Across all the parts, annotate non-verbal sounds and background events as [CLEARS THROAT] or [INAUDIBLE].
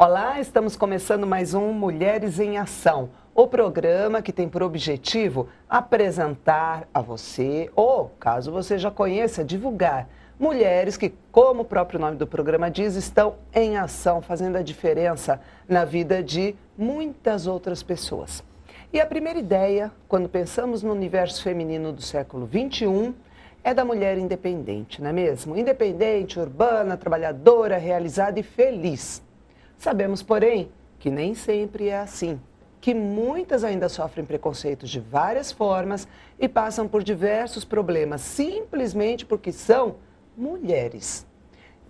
Olá, estamos começando mais um Mulheres em Ação, o programa que tem por objetivo apresentar a você, ou caso você já conheça, divulgar mulheres que, como o próprio nome do programa diz, estão em ação, fazendo a diferença na vida de muitas outras pessoas. E a primeira ideia, quando pensamos no universo feminino do século XXI, é da mulher independente, não é mesmo? Independente, urbana, trabalhadora, realizada e feliz. Sabemos, porém, que nem sempre é assim, que muitas ainda sofrem preconceitos de várias formas e passam por diversos problemas simplesmente porque são mulheres.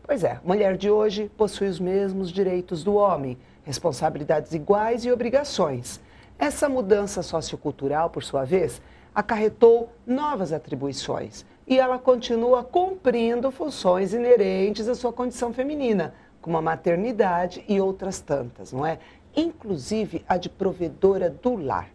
Pois é, mulher de hoje possui os mesmos direitos do homem, responsabilidades iguais e obrigações. Essa mudança sociocultural, por sua vez, acarretou novas atribuições e ela continua cumprindo funções inerentes à sua condição feminina, como a maternidade e outras tantas, não é? Inclusive a de provedora do lar.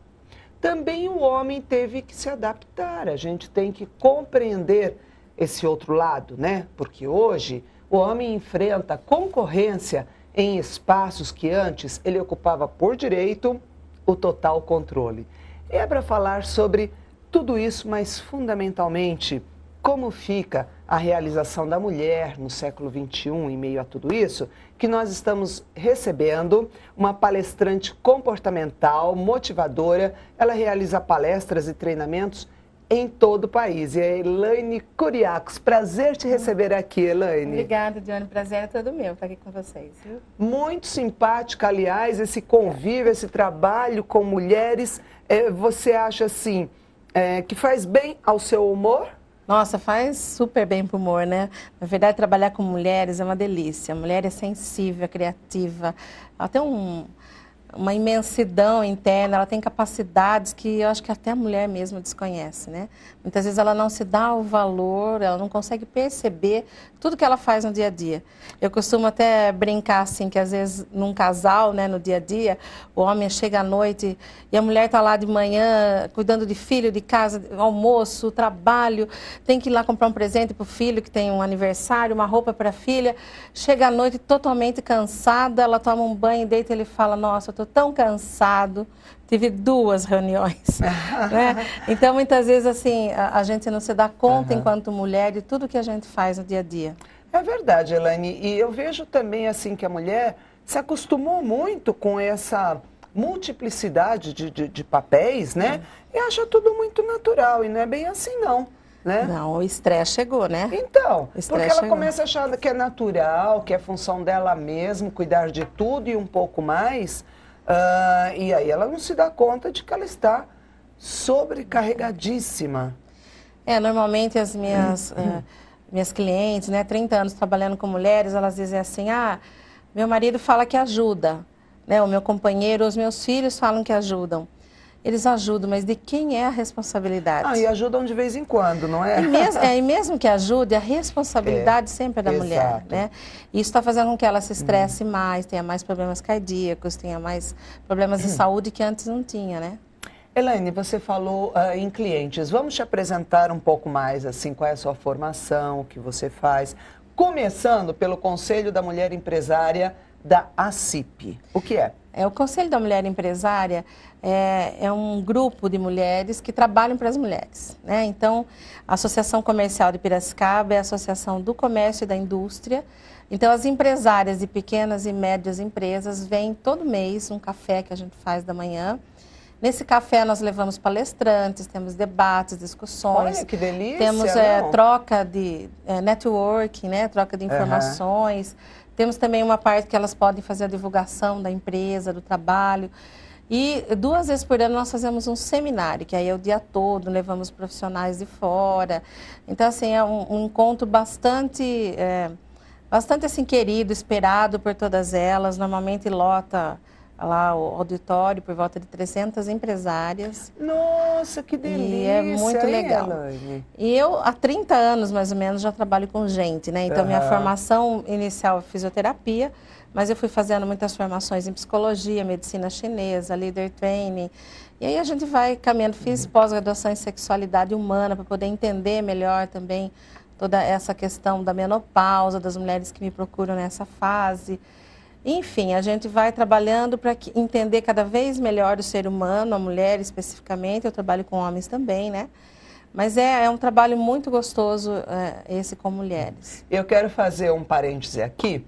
Também o homem teve que se adaptar, a gente tem que compreender esse outro lado, né? Porque hoje o homem enfrenta concorrência em espaços que antes ele ocupava por direito o total controle. É para falar sobre tudo isso, mas fundamentalmente como fica a realização da mulher no século XXI em meio a tudo isso, que nós estamos recebendo uma palestrante comportamental, motivadora. Ela realiza palestras e treinamentos em todo o país. E é Elaine Curiacos. Prazer te receber aqui, Elaine. Obrigada, Dione. Prazer é todo meu estar aqui com vocês. Viu? Muito simpática, aliás, esse convívio, esse trabalho com mulheres. É, você acha assim, é, que faz bem ao seu humor? Nossa, faz super bem pro humor, né? Na verdade, trabalhar com mulheres é uma delícia. A mulher é sensível, é criativa. Ela tem um uma imensidão interna, ela tem capacidades que eu acho que até a mulher mesma desconhece, né? Muitas vezes ela não se dá o valor, ela não consegue perceber tudo que ela faz no dia a dia. Eu costumo até brincar assim que às vezes num casal, né, no dia a dia, o homem chega à noite e a mulher está lá de manhã cuidando de filho, de casa, almoço, trabalho, tem que ir lá comprar um presente para o filho que tem um aniversário, uma roupa para a filha, chega à noite totalmente cansada, ela toma um banho, deita, ele fala: "Nossa, eu tô estou tão cansado. Tive duas reuniões. [LAUGHS] né? Então, muitas vezes, assim, a, a, gente não se dá conta, uhum. enquanto mulher, de tudo que a gente faz no dia a dia. É verdade, Elaine. E eu vejo também, assim, que a mulher se acostumou muito com essa multiplicidade de, de, de papéis, né? É. E acha tudo muito natural. E não é bem assim, não. Né? Não, o estresse chegou, né? Então, porque ela chegou. começa a achar que é natural, que é função dela mesmo, cuidar de tudo e um pouco mais. Uh, e aí ela não se dá conta de que ela está sobrecarregadíssima. É, normalmente as minhas, uh, [CLEARS THROAT] minhas clientes, né, 30 anos trabalhando com mulheres, elas dizem assim, ah, meu marido fala que ajuda, né, o meu companheiro, os meus filhos falam que ajudam eles ajudam, mas de quem é a responsabilidade? Ah, e ajudam de vez em quando, não é? E mesmo, [LAUGHS] é, e mesmo que ajude, a responsabilidade é, sempre é da exato. mulher, né? Isso está fazendo com que ela se hum. estresse hum. mais, tenha mais problemas cardíacos, tenha mais problemas de hum. saúde que antes não tinha, né? Elaine, você falou uh, em clientes. Vamos te apresentar um pouco mais, assim, qual é a sua formação, o que você faz. Começando pelo Conselho da Mulher Empresária da ACIP. O que é? É, o Conselho da Mulher Empresária é, é, um grupo de mulheres que trabalham para as mulheres. Né? Então, a Associação Comercial de Piracicaba é a Associação do Comércio e da Indústria. Então, as empresárias de pequenas e médias empresas vêm todo mês um café que a gente faz da manhã Nesse café nós levamos palestrantes, temos debates, discussões. Olha que delícia! Temos é, troca de é, networking, né? troca de informações. Uhum. Temos também uma parte que elas podem fazer a divulgação da empresa, do trabalho. E duas vezes por ano nós fazemos um seminário, que aí é o dia todo, levamos profissionais de fora. Então, assim, é um, um encontro bastante, é, bastante assim, querido, esperado por todas elas. Normalmente lota lá o auditório por volta de 300 empresárias. Nossa, que delícia! E é muito legal. E eu, há 30 anos mais ou menos, já trabalho com gente, né? Então, uhum. minha formação inicial é fisioterapia, mas eu fui fazendo muitas formações em psicologia, medicina chinesa, leader training. E aí a gente vai caminhando. Fiz uhum. pós-graduação em sexualidade humana para poder entender melhor também toda essa questão da menopausa, das mulheres que me procuram nessa fase. Enfim, a gente vai trabalhando para entender cada vez melhor o ser humano, a mulher especificamente. Eu trabalho com homens também, né? Mas é, é um trabalho muito gostoso é, esse com mulheres. Eu quero fazer um parêntese aqui,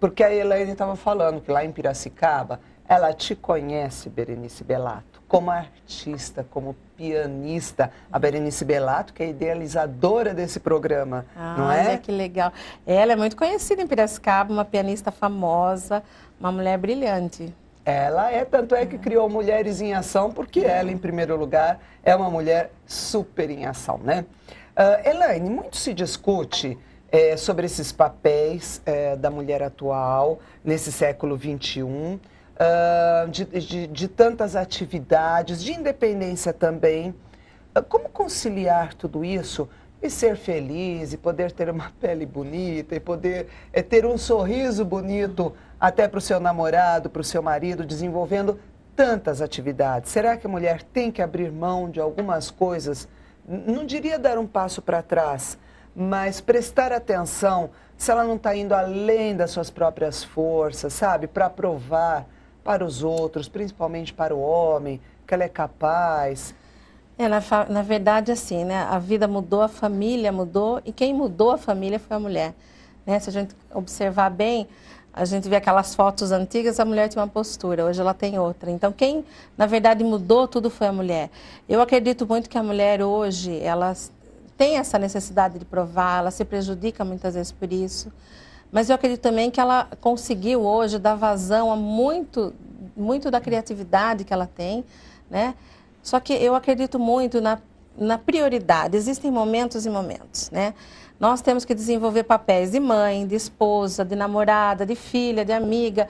porque a Elaine estava falando que lá em Piracicaba ela te conhece, Berenice Belato, como artista, como pianista. A Berenice Belato, que é idealizadora desse programa, ah, não é? Olha que legal. Ela é muito conhecida em Piracicaba, uma pianista famosa, uma mulher brilhante. Ela é, tanto é que ah. criou Mulheres em Ação, porque ah. ela, em primeiro lugar, é uma mulher super em ação, né? Uh, Elaine, muito se discute é, sobre esses papéis é, da mulher atual, nesse século XXI uh, de, de, de, tantas atividades, de independência também. Uh, como conciliar tudo isso e ser feliz, e poder ter uma [LAUGHS] pele bonita, e poder é, ter um sorriso bonito até para o seu namorado, para o seu marido, desenvolvendo tantas atividades. Será que a mulher tem que abrir mão de algumas coisas? Não diria dar um passo para trás, mas prestar atenção se ela não está indo além das suas próprias forças, sabe? Para provar para os outros, principalmente para o homem, que ela é capaz. Ela, na verdade, assim, né? A vida mudou, a família mudou e quem mudou a família foi a mulher. Né? Se a gente observar bem, a gente vê aquelas fotos antigas, a mulher tinha uma postura, hoje ela tem outra. Então, quem, na verdade, mudou tudo foi a mulher. Eu acredito muito que a mulher hoje, ela tem essa necessidade de provar, ela se prejudica muitas vezes por isso. Mas eu acredito também que ela conseguiu hoje dar vazão a muito, muito da criatividade que ela tem, né? Só que eu acredito muito na, na prioridade. Existem momentos e momentos, né? Nós temos que desenvolver papéis de mãe, de esposa, de namorada, de filha, de amiga,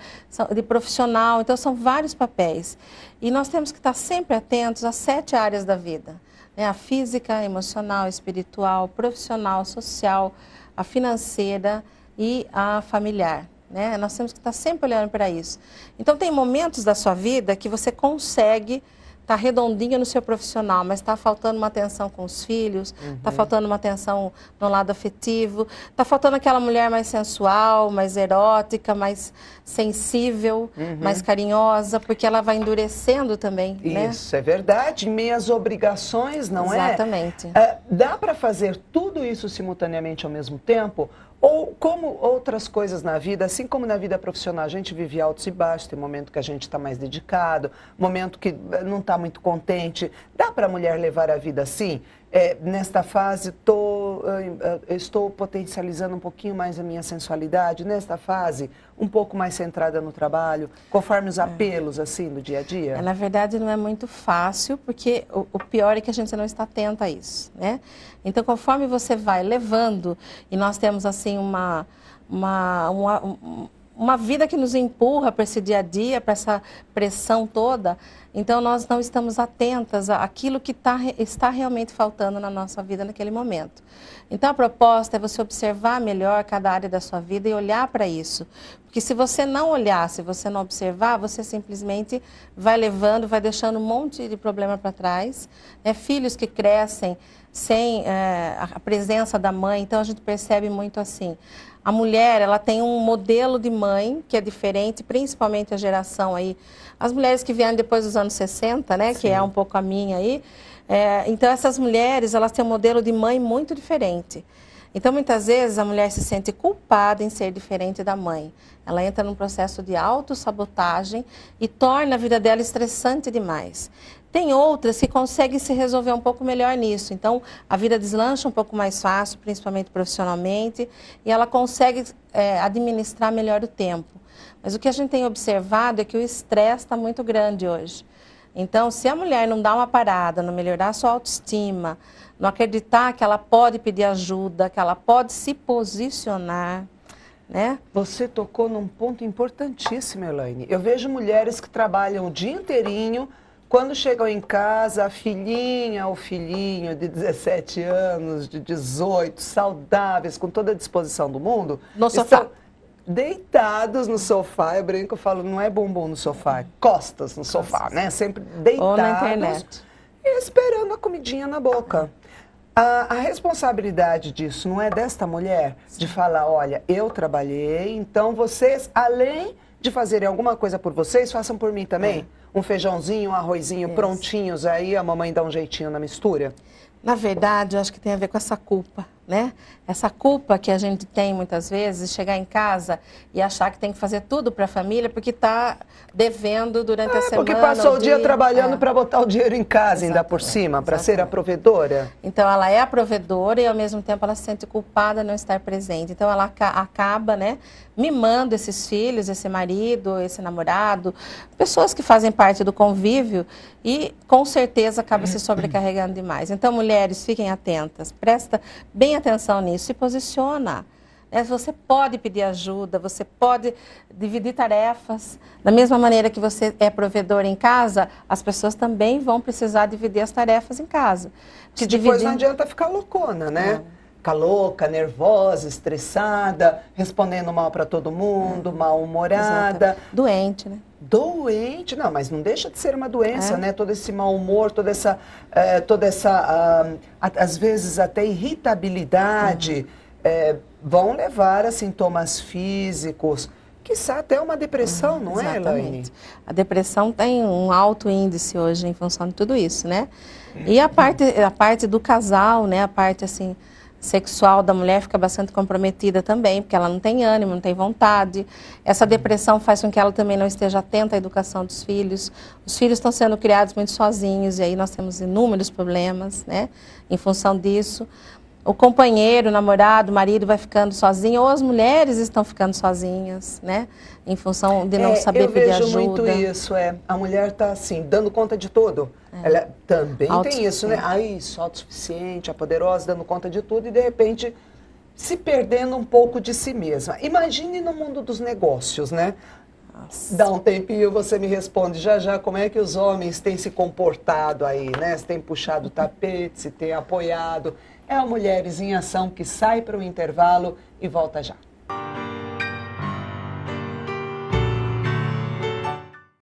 de profissional. Então, são vários papéis. E nós temos que estar sempre atentos às sete áreas da vida: né? a física, emocional, espiritual, profissional, social, a financeira e a familiar. Né? Nós temos que estar sempre olhando para isso. Então, tem momentos da sua vida que você consegue estar tá no seu profissional, mas está faltando uma atenção com os filhos, está uhum. faltando uma atenção no lado afetivo, está faltando aquela mulher mais sensual, mais erótica, mais sensível, uhum. mais carinhosa, porque ela vai endurecendo também. Né? Isso né? é verdade. Minhas obrigações, não é? Exatamente. é? Exatamente. Uh, dá para fazer tudo isso simultaneamente ao mesmo tempo? Ou como outras coisas na vida, assim como na vida profissional, a gente vive altos e baixos, tem momento que a gente está mais dedicado, momento que não está muito contente. Dá para a mulher levar a vida assim? é, nesta fase tô, estou potencializando um pouquinho mais a minha sensualidade, nesta fase um pouco mais centrada no trabalho, conforme os é. apelos assim do dia a dia? É, na verdade não é muito fácil, porque o, o pior é que a gente não está atenta a isso, né? Então conforme você vai levando, e nós temos assim uma, uma, uma uma vida que nos empurra para esse dia a dia, para essa pressão toda. Então, nós não estamos atentas àquilo que tá, está realmente faltando na nossa vida naquele momento. Então, a proposta é você observar melhor cada área da sua vida e olhar para isso. Porque se você não olhar, se você não observar, você simplesmente vai levando, vai deixando um monte de problema para trás. Né? Filhos que crescem sem é, a presença da mãe. Então, a gente percebe muito assim a mulher, ela tem um modelo de mãe que é diferente, principalmente a geração aí. As mulheres que vieram depois dos anos 60, né? Sim. Que é um pouco a minha aí. É, então, essas mulheres, elas têm um modelo de mãe muito diferente. Então, muitas vezes, a mulher se sente culpada em ser diferente da mãe. Ela entra num processo de autossabotagem e torna a vida dela estressante demais. Tem outras que conseguem se resolver um pouco melhor nisso. Então, a vida deslancha um pouco mais fácil, principalmente profissionalmente, e ela consegue é, administrar melhor o tempo. Mas o que a gente tem observado é que o estresse está muito grande hoje. Então, se a mulher não dá uma parada, não melhorar a sua autoestima, não acreditar que ela pode pedir ajuda, que ela pode se posicionar, né? Você tocou num ponto importantíssimo, Elaine. Eu vejo mulheres que trabalham o dia inteirinho quando chegam em casa, a filhinha ou filhinho de 17 anos, de 18, saudáveis, com toda a disposição do mundo, no sofá. deitados no sofá. Eu brinco, eu falo, não é bumbum no sofá, é costas no sofá, costas. né? Sempre deitados. Ou na internet. E esperando a comidinha na boca. A, a, responsabilidade disso não é desta mulher? De falar, olha, eu trabalhei, então vocês, além de fazerem alguma coisa por vocês, façam por mim também. É um feijãozinho, um arrozinho Isso. prontinhos aí, a mamãe dá um jeitinho na mistura? Na verdade, eu acho que tem a ver com essa culpa, né? essa culpa que a gente tem muitas vezes, chegar em casa e achar que tem que fazer tudo para a família porque está devendo durante é, a ah, semana. Porque passou o dia, dia trabalhando é. para botar o dinheiro em casa, Exatamente. ainda por cima, para ser a provedora. Então ela é a provedora e ao mesmo tempo ela se sente culpada não estar presente. Então ela acaba, né, mimando esses filhos, esse marido, esse namorado, pessoas que fazem parte do convívio e com certeza acaba se sobrecarregando demais. Então mulheres, fiquem atentas, presta bem atenção nisso se posiciona. Né? Você pode pedir ajuda, você pode dividir tarefas. Da mesma maneira que você é provedor em casa, as pessoas também vão precisar dividir as tarefas em casa. Te Depois não adianta ficar loucona, né? Não. É. Ficar louca, nervosa, estressada, respondendo mal para todo mundo, mal-humorada. Doente, né? Doente, não, mas não deixa de ser uma doença, é. né? Todo esse mau humor, toda essa, é, toda essa, ah, às vezes até irritabilidade, uhum. é, vão levar a sintomas físicos, quiçá até uma depressão, uhum, não é, Elaine? A depressão tem um alto índice hoje em função de tudo isso, né? E a uhum. parte, a parte do casal, né? A parte assim sexual da mulher fica bastante comprometida também, porque ela não tem ânimo, não tem vontade. Essa depressão faz com que ela também não esteja atenta à educação dos filhos. Os filhos estão sendo criados muito sozinhos e aí nós temos inúmeros problemas, né, em função disso o companheiro, o namorado, o marido vai ficando sozinho, ou as mulheres estão ficando sozinhas, né? Em função de não é, saber pedir ajuda. Eu vejo muito isso, é. A mulher está assim, dando conta de tudo. É. Ela também tem isso, né? Aí, só autossuficiente, a poderosa, dando conta de tudo e de repente se perdendo um pouco de si mesma. Imagine no mundo dos negócios, né? Nossa. Dá um tempinho, você me responde já já como é que os homens têm se comportado aí, né? Se têm puxado o tapete, se têm apoiado é o Mulheres em Ação que sai para o intervalo e volta já.